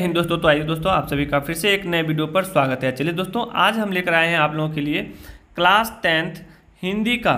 हिंद दोस्तों तो आइए दोस्तों आप सभी का फिर से एक नए वीडियो पर स्वागत है चलिए दोस्तों आज हम लेकर आए हैं आप लोगों के लिए क्लास टेंथ हिंदी का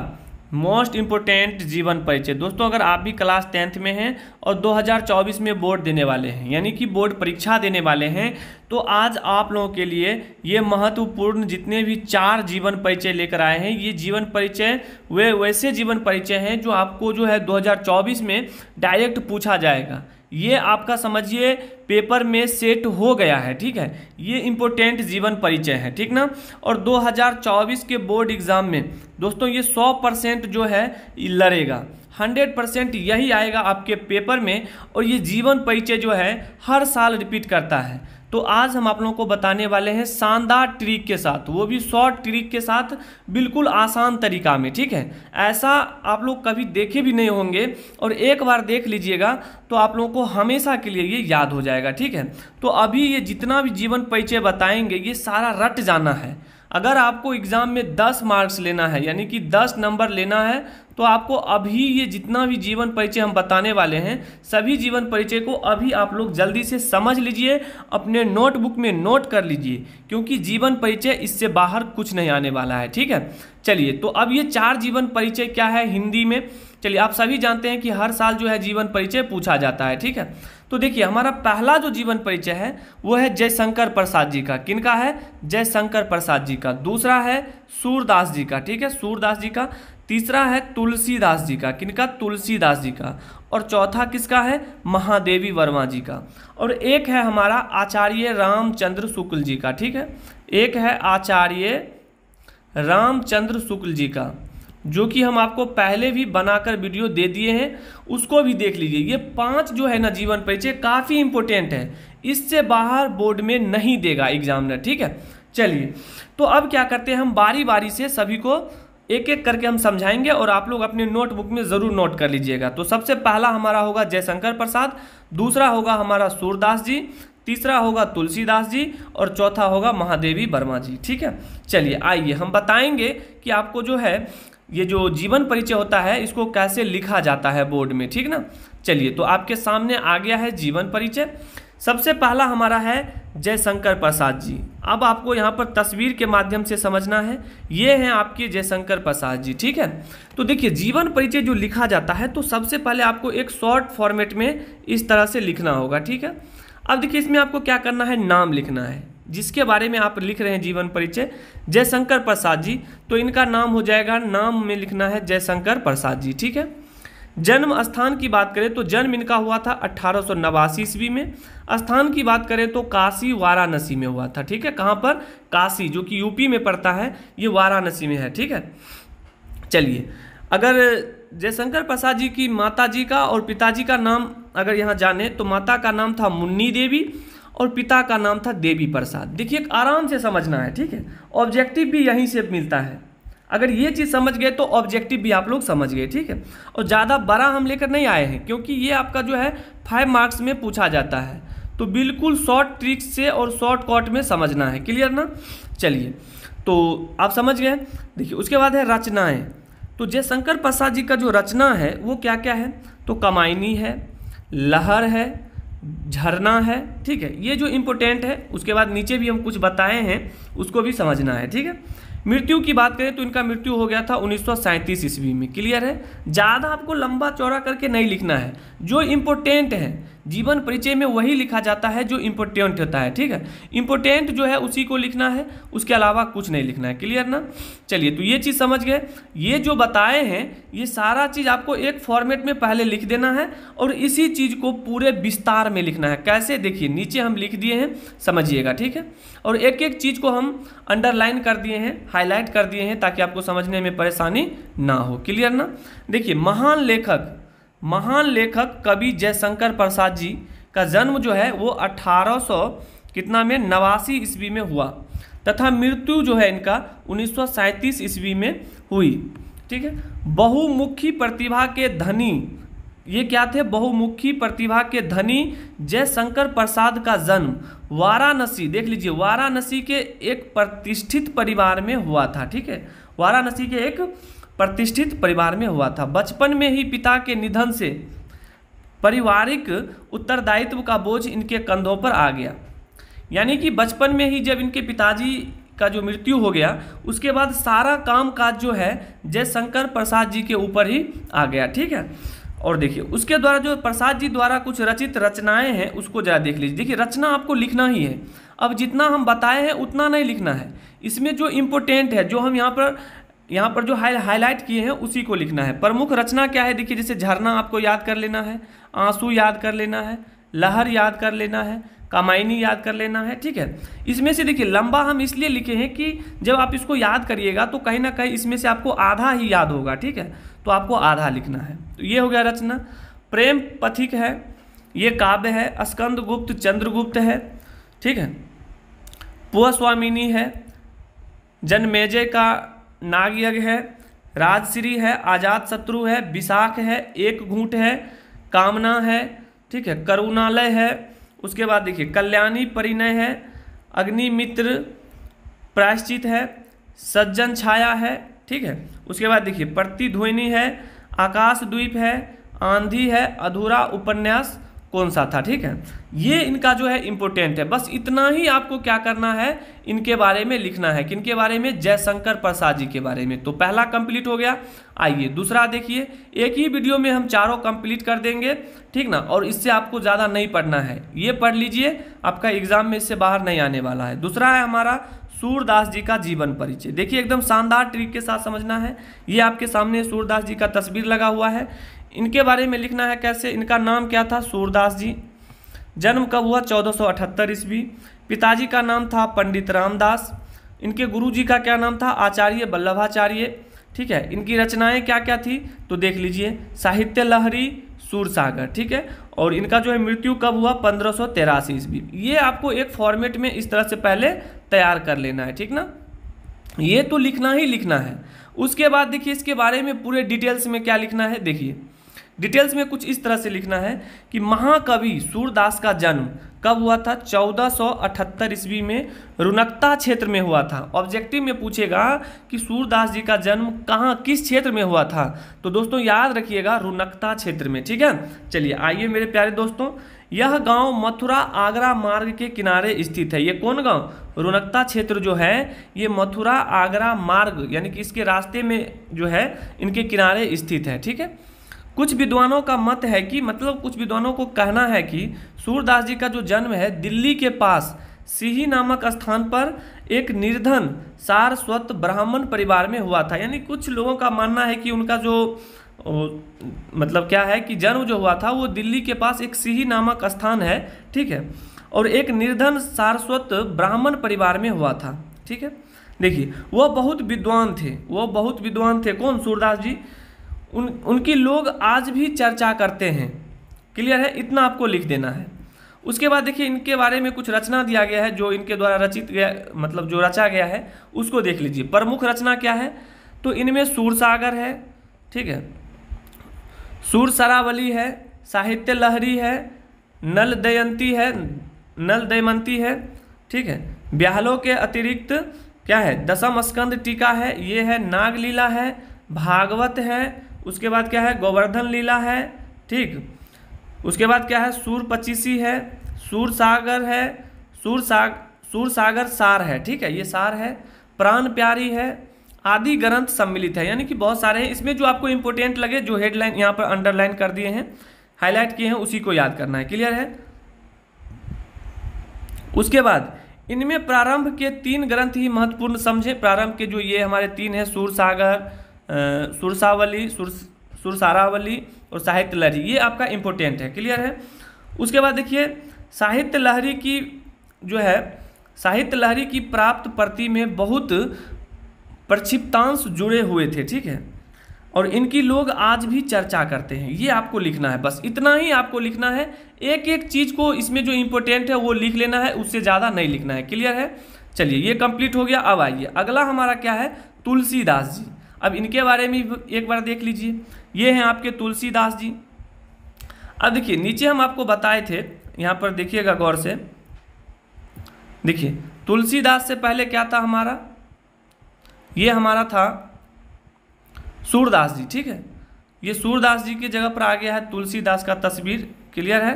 मोस्ट इम्पोर्टेंट जीवन परिचय दोस्तों अगर आप भी क्लास टेंथ में हैं और 2024 में बोर्ड देने वाले हैं यानी कि बोर्ड परीक्षा देने वाले हैं तो आज आप लोगों के लिए ये महत्वपूर्ण जितने भी चार जीवन परिचय लेकर आए हैं ये जीवन परिचय वे वैसे जीवन परिचय हैं जो आपको जो है 2024 में डायरेक्ट पूछा जाएगा ये आपका समझिए पेपर में सेट हो गया है ठीक है ये इम्पोर्टेंट जीवन परिचय है ठीक ना और 2024 के बोर्ड एग्ज़ाम में दोस्तों ये 100 परसेंट जो है लड़ेगा 100 परसेंट यही आएगा आपके पेपर में और ये जीवन परिचय जो है हर साल रिपीट करता है तो आज हम आप लोगों को बताने वाले हैं शानदार ट्रिक के साथ वो भी शॉर्ट ट्रिक के साथ बिल्कुल आसान तरीका में ठीक है ऐसा आप लोग कभी देखे भी नहीं होंगे और एक बार देख लीजिएगा तो आप लोगों को हमेशा के लिए ये याद हो जाएगा ठीक है तो अभी ये जितना भी जीवन परिचय बताएंगे ये सारा रट जाना है अगर आपको एग्ज़ाम में 10 मार्क्स लेना है यानी कि 10 नंबर लेना है तो आपको अभी ये जितना भी जीवन परिचय हम बताने वाले हैं सभी जीवन परिचय को अभी आप लोग जल्दी से समझ लीजिए अपने नोटबुक में नोट कर लीजिए क्योंकि जीवन परिचय इससे बाहर कुछ नहीं आने वाला है ठीक है चलिए तो अब ये चार जीवन परिचय क्या है हिंदी में चलिए आप सभी जानते हैं कि हर साल जो है जीवन परिचय पूछा जाता है ठीक है तो देखिए हमारा पहला जो जीवन परिचय है वो है जयशंकर प्रसाद जी का किनका है जयशंकर प्रसाद जी का दूसरा है सूरदास जी का ठीक है सूरदास जी का तीसरा है तुलसीदास जी का किनका तुलसीदास जी का और चौथा किसका है महादेवी वर्मा जी का और एक है हमारा आचार्य रामचंद्र शुक्ल जी का ठीक है एक है आचार्य रामचंद्र शुक्ल जी का जो कि हम आपको पहले भी बनाकर वीडियो दे दिए हैं उसको भी देख लीजिए ये पांच जो है ना जीवन परिचय काफ़ी इंपॉर्टेंट है इससे बाहर बोर्ड में नहीं देगा एग्जाम ठीक है चलिए तो अब क्या करते हैं हम बारी बारी से सभी को एक एक करके हम समझाएंगे और आप लोग अपने नोटबुक में ज़रूर नोट कर लीजिएगा तो सबसे पहला हमारा होगा जयशंकर प्रसाद दूसरा होगा हमारा सूरदास जी तीसरा होगा तुलसीदास जी और चौथा होगा महादेवी वर्मा जी ठीक है चलिए आइए हम बताएंगे कि आपको जो है ये जो जीवन परिचय होता है इसको कैसे लिखा जाता है बोर्ड में ठीक ना चलिए तो आपके सामने आ गया है जीवन परिचय सबसे पहला हमारा है जयशंकर प्रसाद जी अब आपको यहाँ पर तस्वीर के माध्यम से समझना है ये हैं आपके जयशंकर प्रसाद जी ठीक है तो देखिए जीवन परिचय जो लिखा जाता है तो सबसे पहले आपको एक शॉर्ट फॉर्मेट में इस तरह से लिखना होगा ठीक है अब देखिए इसमें आपको क्या करना है नाम लिखना है जिसके बारे में आप लिख रहे हैं जीवन परिचय जयशंकर प्रसाद जी तो इनका नाम हो जाएगा नाम में लिखना है जयशंकर प्रसाद जी ठीक है जन्म स्थान की बात करें तो जन्म इनका हुआ था अट्ठारह सौ ईस्वी में स्थान की बात करें तो काशी वाराणसी में हुआ था ठीक है कहाँ पर काशी जो कि यूपी में पड़ता है ये वाराणसी में है ठीक है चलिए अगर जयशंकर प्रसाद जी की माता जी का और पिताजी का नाम अगर यहाँ जाने तो माता का नाम था मुन्नी देवी और पिता का नाम था देवी प्रसाद देखिए आराम से समझना है ठीक है ऑब्जेक्टिव भी यहीं से मिलता है अगर ये चीज़ समझ गए तो ऑब्जेक्टिव भी आप लोग समझ गए ठीक है और ज़्यादा बड़ा हम लेकर नहीं आए हैं क्योंकि ये आपका जो है फाइव मार्क्स में पूछा जाता है तो बिल्कुल शॉर्ट ट्रिक से और शॉर्ट कॉट में समझना है क्लियर ना चलिए तो आप समझ गए देखिए उसके बाद है रचनाएँ तो जयशंकर प्रसाद जी का जो रचना है वो क्या क्या है तो कमाइनी है लहर है झरना है ठीक है ये जो इम्पोर्टेंट है उसके बाद नीचे भी हम कुछ बताए हैं उसको भी समझना है ठीक है मृत्यु की बात करें तो इनका मृत्यु हो गया था उन्नीस ईस्वी में क्लियर है ज़्यादा आपको लंबा चौड़ा करके नहीं लिखना है जो इम्पोर्टेंट है जीवन परिचय में वही लिखा जाता है जो इम्पोर्टेंट होता है ठीक है इम्पोर्टेंट जो है उसी को लिखना है उसके अलावा कुछ नहीं लिखना है क्लियर ना चलिए तो ये चीज़ समझ गए ये जो बताए हैं ये सारा चीज़ आपको एक फॉर्मेट में पहले लिख देना है और इसी चीज़ को पूरे विस्तार में लिखना है कैसे देखिए नीचे हम लिख दिए हैं समझिएगा ठीक है और एक एक चीज़ को हम अंडरलाइन कर दिए हैं हाईलाइट कर दिए हैं ताकि आपको समझने में परेशानी ना हो क्लियर ना देखिए महान लेखक महान लेखक कवि जयशंकर प्रसाद जी का जन्म जो है वो 1800 कितना में नवासी ईस्वी में हुआ तथा मृत्यु जो है इनका उन्नीस ईस्वी में हुई ठीक है बहुमुखी प्रतिभा के धनी ये क्या थे बहुमुखी प्रतिभा के धनी जयशंकर प्रसाद का जन्म वाराणसी देख लीजिए वाराणसी के एक प्रतिष्ठित परिवार में हुआ था ठीक है वाराणसी के एक प्रतिष्ठित परिवार में हुआ था बचपन में ही पिता के निधन से पारिवारिक उत्तरदायित्व का बोझ इनके कंधों पर आ गया यानी कि बचपन में ही जब इनके पिताजी का जो मृत्यु हो गया उसके बाद सारा काम काज जो है जयशंकर प्रसाद जी के ऊपर ही आ गया ठीक है और देखिए उसके द्वारा जो प्रसाद जी द्वारा कुछ रचित रचनाएं हैं उसको जरा देख लीजिए देखिए रचना आपको लिखना ही है अब जितना हम बताए हैं उतना नहीं लिखना है इसमें जो इम्पोर्टेंट है जो हम यहाँ पर यहाँ पर जो हाई हाईलाइट किए हैं उसी को लिखना है प्रमुख रचना क्या है देखिए जैसे झरना आपको याद कर लेना है आंसू याद कर लेना है लहर याद कर लेना है कामायनी याद कर लेना है ठीक है इसमें से देखिए लंबा हम इसलिए लिखे हैं कि जब आप इसको याद करिएगा तो कहीं ना कहीं इसमें से आपको आधा ही याद होगा ठीक है तो आपको आधा लिखना है तो ये हो गया रचना प्रेम पथिक है ये काव्य है स्कंद गुप्त चंद्रगुप्त है ठीक है पुअस्वामिनी स्वामिनी है जनमेजय का नागयज्ञ है राजश्री है आजाद शत्रु है विशाख है एक घूट है कामना है ठीक है करुणालय है उसके बाद देखिए कल्याणी परिणय है अग्निमित्र प्रायश्चित है सज्जन छाया है ठीक है उसके बाद देखिए प्रतिध्वनि है आकाशद्वीप है आंधी है अधूरा उपन्यास कौन सा था ठीक है ये इनका जो है इम्पोर्टेंट है बस इतना ही आपको क्या करना है इनके बारे में लिखना है किन के बारे में जयशंकर प्रसाद जी के बारे में तो पहला कंप्लीट हो गया आइए दूसरा देखिए एक ही वीडियो में हम चारों कंप्लीट कर देंगे ठीक ना और इससे आपको ज़्यादा नहीं पढ़ना है ये पढ़ लीजिए आपका एग्जाम में इससे बाहर नहीं आने वाला है दूसरा है हमारा सूरदास जी का जीवन परिचय देखिए एकदम शानदार ट्रिक के साथ समझना है ये आपके सामने सूरदास जी का तस्वीर लगा हुआ है इनके बारे में लिखना है कैसे इनका नाम क्या था सूरदास जी जन्म कब हुआ 1478 ईस्वी पिताजी का नाम था पंडित रामदास इनके गुरु जी का क्या नाम था आचार्य वल्लभाचार्य ठीक है इनकी रचनाएं क्या क्या थी तो देख लीजिए साहित्य लहरी सूरसागर ठीक है और इनका जो है मृत्यु कब हुआ पंद्रह सौ तेरासी ईस्वी ये आपको एक फॉर्मेट में इस तरह से पहले तैयार कर लेना है ठीक ना ये तो लिखना ही लिखना है उसके बाद देखिए इसके बारे में पूरे डिटेल्स में क्या लिखना है देखिए डिटेल्स में कुछ इस तरह से लिखना है कि महाकवि सूरदास का जन्म कब हुआ था 1478 ईस्वी में रुनकता क्षेत्र में हुआ था ऑब्जेक्टिव में पूछेगा कि सूरदास जी का जन्म कहाँ किस क्षेत्र में हुआ था तो दोस्तों याद रखिएगा रुनकता क्षेत्र में ठीक है चलिए आइए मेरे प्यारे दोस्तों यह गांव मथुरा आगरा मार्ग के किनारे स्थित है ये कौन गांव रुनकता क्षेत्र जो है ये मथुरा आगरा मार्ग यानी कि इसके रास्ते में जो है इनके किनारे स्थित है ठीक है कुछ विद्वानों का मत है कि मतलब कुछ विद्वानों को कहना है कि सूरदास जी का जो जन्म है दिल्ली के पास सिही नामक स्थान पर एक निर्धन सारस्वत ब्राह्मण परिवार में हुआ था यानी कुछ लोगों का मानना है कि उनका जो ओ, मतलब क्या है कि जन्म जो हुआ था वो दिल्ली के पास एक सिही नामक स्थान है ठीक है और एक निर्धन सारस्वत ब्राह्मण परिवार में हुआ था ठीक है देखिए वह बहुत विद्वान थे वह बहुत विद्वान थे कौन सूरदास जी उन उनकी लोग आज भी चर्चा करते हैं क्लियर है इतना आपको लिख देना है उसके बाद देखिए इनके बारे में कुछ रचना दिया गया है जो इनके द्वारा रचित गया मतलब जो रचा गया है उसको देख लीजिए प्रमुख रचना क्या है तो इनमें सूरसागर है ठीक है सूर सरावली है साहित्य लहरी है नल दयंती है नल दयमंती है ठीक है ब्याहलों के अतिरिक्त क्या है दसम स्कंद टीका है ये है नागलीला है भागवत है उसके बाद क्या है गोवर्धन लीला है ठीक उसके बाद क्या है सूर पच्चीसी है सूर सागर है सूर साग सूर सागर सार है ठीक है ये सार है प्राण प्यारी है आदि ग्रंथ सम्मिलित है यानी कि बहुत सारे हैं इसमें जो आपको इंपोर्टेंट लगे जो हेडलाइन यहाँ पर अंडरलाइन कर दिए हैं हाईलाइट किए हैं उसी को याद करना है क्लियर है उसके बाद इनमें प्रारंभ के तीन ग्रंथ ही महत्वपूर्ण समझे प्रारंभ के जो ये हमारे तीन हैं सूर सागर सुरसावली सुर सुरसारावली और साहित्य लहरी ये आपका इम्पोर्टेंट है क्लियर है उसके बाद देखिए साहित्य लहरी की जो है साहित्य लहरी की प्राप्त प्रति में बहुत प्रक्षिप्तांश जुड़े हुए थे ठीक है और इनकी लोग आज भी चर्चा करते हैं ये आपको लिखना है बस इतना ही आपको लिखना है एक एक चीज़ को इसमें जो इम्पोर्टेंट है वो लिख लेना है उससे ज़्यादा नहीं लिखना है क्लियर है चलिए ये कंप्लीट हो गया अब आइए अगला हमारा क्या है तुलसीदास जी अब इनके बारे में एक बार देख लीजिए ये हैं आपके तुलसीदास जी अब देखिए नीचे हम आपको बताए थे यहाँ पर देखिएगा गौर से देखिए तुलसीदास से पहले क्या था हमारा ये हमारा था सूरदास जी ठीक है ये सूरदास जी की जगह पर आ गया है तुलसीदास का तस्वीर क्लियर है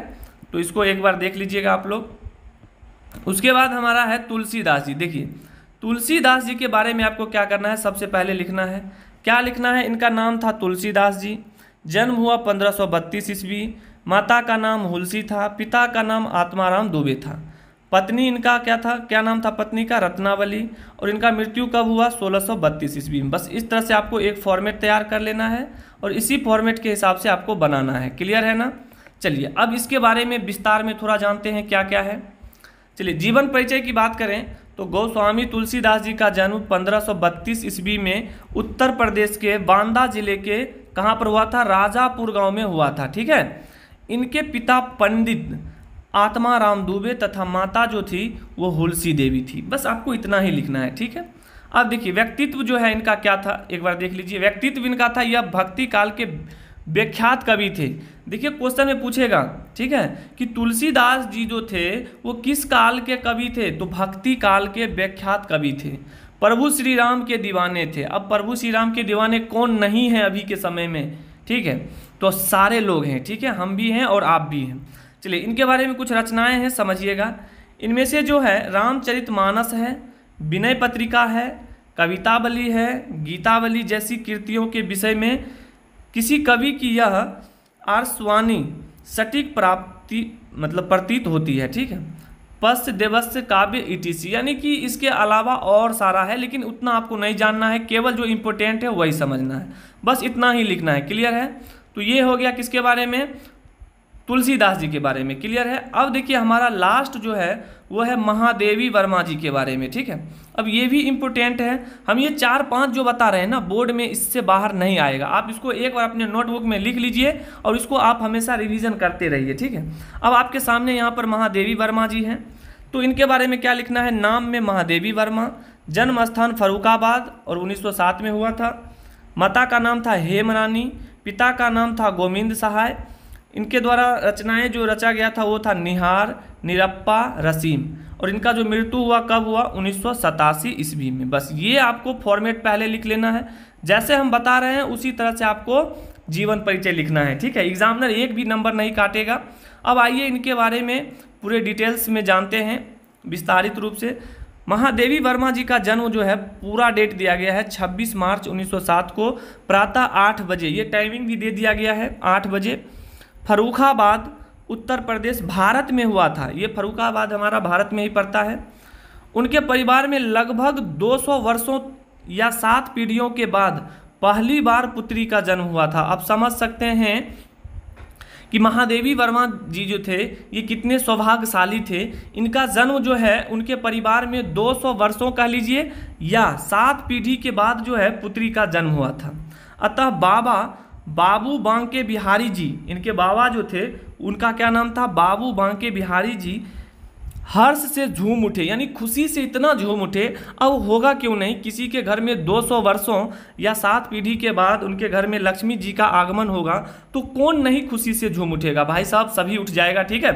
तो इसको एक बार देख लीजिएगा आप लोग उसके बाद हमारा है तुलसीदास जी देखिए तुलसीदास जी के बारे में आपको क्या करना है सबसे पहले लिखना है क्या लिखना है इनका नाम था तुलसीदास जी जन्म हुआ पंद्रह सौ बत्तीस ईस्वी माता का नाम हुलसी था पिता का नाम आत्माराम दुबे था पत्नी इनका क्या था क्या नाम था पत्नी का रत्नावली और इनका मृत्यु कब हुआ सोलह सौ बत्तीस ईस्वी में बस इस तरह से आपको एक फॉर्मेट तैयार कर लेना है और इसी फॉर्मेट के हिसाब से आपको बनाना है क्लियर है ना चलिए अब इसके बारे में विस्तार में थोड़ा जानते हैं क्या क्या है चलिए जीवन परिचय की बात करें तो गोस्वामी तुलसीदास जी का जन्म 1532 ईस्वी में उत्तर प्रदेश के बांदा जिले के कहाँ पर हुआ था राजापुर गांव में हुआ था ठीक है इनके पिता पंडित आत्माराम दुबे तथा माता जो थी वो हुलसी देवी थी बस आपको इतना ही लिखना है ठीक है अब देखिए व्यक्तित्व जो है इनका क्या था एक बार देख लीजिए व्यक्तित्व इनका था यह भक्ति काल के विख्यात कवि थे देखिए क्वेश्चन में पूछेगा ठीक है कि तुलसीदास जी जो थे वो किस काल के कवि थे तो भक्ति काल के विख्यात कवि थे प्रभु श्री राम के दीवाने थे अब प्रभु श्री राम के दीवाने कौन नहीं हैं अभी के समय में ठीक है तो सारे लोग हैं ठीक है हम भी हैं और आप भी हैं चलिए इनके बारे में कुछ रचनाएं हैं समझिएगा इनमें से जो है रामचरित मानस है विनय पत्रिका है कवितावली है गीतावली जैसी कृतियों के विषय में किसी कवि की यह आर्स्वाणी सटीक प्राप्ति मतलब प्रतीत होती है ठीक है पश्य देवस्य काव्य इटीसी यानी कि इसके अलावा और सारा है लेकिन उतना आपको नहीं जानना है केवल जो इम्पोर्टेंट है वही समझना है बस इतना ही लिखना है क्लियर है तो ये हो गया किसके बारे में तुलसीदास जी के बारे में क्लियर है अब देखिए हमारा लास्ट जो है वो है महादेवी वर्मा जी के बारे में ठीक है अब ये भी इम्पोर्टेंट है हम ये चार पांच जो बता रहे हैं ना बोर्ड में इससे बाहर नहीं आएगा आप इसको एक बार अपने नोटबुक में लिख लीजिए और इसको आप हमेशा रिवीजन करते रहिए ठीक है अब आपके सामने यहाँ पर महादेवी वर्मा जी हैं तो इनके बारे में क्या लिखना है नाम में महादेवी वर्मा जन्म स्थान फरुखाबाद और उन्नीस में हुआ था माता का नाम था हेमरानी पिता का नाम था गोविंद सहाय इनके द्वारा रचनाएं जो रचा गया था वो था निहार निरप्पा रसीम और इनका जो मृत्यु हुआ कब हुआ उन्नीस ईस्वी में बस ये आपको फॉर्मेट पहले लिख लेना है जैसे हम बता रहे हैं उसी तरह से आपको जीवन परिचय लिखना है ठीक है एग्जामिनर एक भी नंबर नहीं काटेगा अब आइए इनके बारे में पूरे डिटेल्स में जानते हैं विस्तारित रूप से महादेवी वर्मा जी का जन्म जो है पूरा डेट दिया गया है 26 मार्च 1907 को प्रातः 8 बजे ये टाइमिंग भी दे दिया गया है 8 बजे फरूखाबाद उत्तर प्रदेश भारत में हुआ था ये फरुखाबाद हमारा भारत में ही पड़ता है उनके परिवार में लगभग 200 वर्षों या सात पीढ़ियों के बाद पहली बार पुत्री का जन्म हुआ था आप समझ सकते हैं कि महादेवी वर्मा जी जो थे ये कितने सौभाग्यशाली थे इनका जन्म जो है उनके परिवार में 200 वर्षों कह लीजिए या सात पीढ़ी के बाद जो है पुत्री का जन्म हुआ था अतः बाबा बाबू बांके बिहारी जी इनके बाबा जो थे उनका क्या नाम था बाबू बांके बिहारी जी हर्ष से झूम उठे यानी खुशी से इतना झूम उठे अब होगा क्यों नहीं किसी के घर में 200 वर्षों या सात पीढ़ी के बाद उनके घर में लक्ष्मी जी का आगमन होगा तो कौन नहीं खुशी से झूम उठेगा भाई साहब सभी उठ जाएगा ठीक है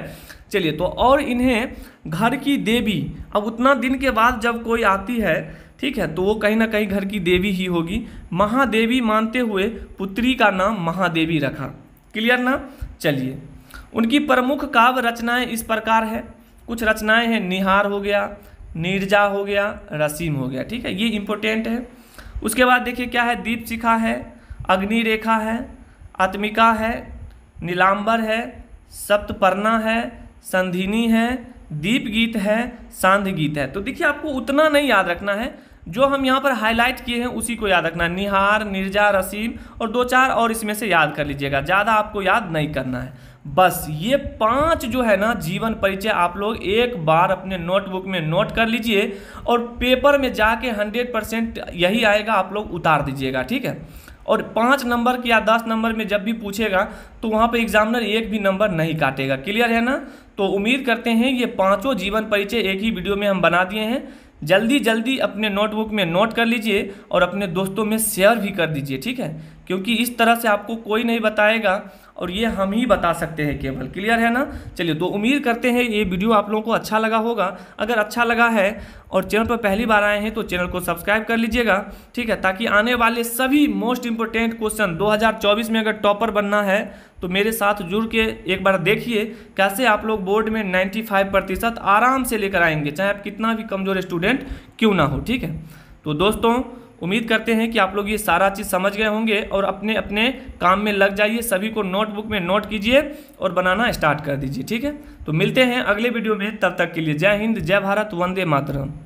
चलिए तो और इन्हें घर की देवी अब उतना दिन के बाद जब कोई आती है ठीक है तो वो कहीं ना कहीं घर की देवी ही होगी महादेवी मानते हुए पुत्री का नाम महादेवी रखा क्लियर ना चलिए उनकी प्रमुख काव्य रचनाएं इस प्रकार है कुछ रचनाएं हैं निहार हो गया नीरजा हो गया रसीम हो गया ठीक है ये इम्पोर्टेंट है उसके बाद देखिए क्या है दीप शिखा है अग्नि रेखा है आत्मिका है नीलांबर है सप्तपर्णा है संधिनी है दीप गीत है सांध गीत है तो देखिए आपको उतना नहीं याद रखना है जो हम यहाँ पर हाईलाइट किए हैं उसी को याद रखना निहार निर्जा रसीम और दो चार और इसमें से याद कर लीजिएगा ज़्यादा आपको याद नहीं करना है बस ये पांच जो है ना जीवन परिचय आप लोग एक बार अपने नोटबुक में नोट कर लीजिए और पेपर में जाके हंड्रेड परसेंट यही आएगा आप लोग उतार दीजिएगा ठीक है और पाँच नंबर की या दस नंबर में जब भी पूछेगा तो वहाँ पे एग्जामिनर एक भी नंबर नहीं काटेगा क्लियर है ना तो उम्मीद करते हैं ये पांचों जीवन परिचय एक ही वीडियो में हम बना दिए हैं जल्दी जल्दी अपने नोटबुक में नोट कर लीजिए और अपने दोस्तों में शेयर भी कर दीजिए ठीक है क्योंकि इस तरह से आपको कोई नहीं बताएगा और ये हम ही बता सकते हैं केवल क्लियर है ना चलिए तो उम्मीद करते हैं ये वीडियो आप लोगों को अच्छा लगा होगा अगर अच्छा लगा है और चैनल पर पहली बार आए हैं तो चैनल को सब्सक्राइब कर लीजिएगा ठीक है ताकि आने वाले सभी मोस्ट इंपॉर्टेंट क्वेश्चन 2024 में अगर टॉपर बनना है तो मेरे साथ जुड़ के एक बार देखिए कैसे आप लोग बोर्ड में नाइन्टी प्रतिशत आराम से लेकर आएंगे चाहे आप कितना भी कमज़ोर स्टूडेंट क्यों ना हो ठीक है तो दोस्तों उम्मीद करते हैं कि आप लोग ये सारा चीज़ समझ गए होंगे और अपने अपने काम में लग जाइए सभी को नोटबुक में नोट कीजिए और बनाना स्टार्ट कर दीजिए ठीक है तो मिलते हैं अगले वीडियो में तब तक के लिए जय हिंद जय भारत वंदे मातरम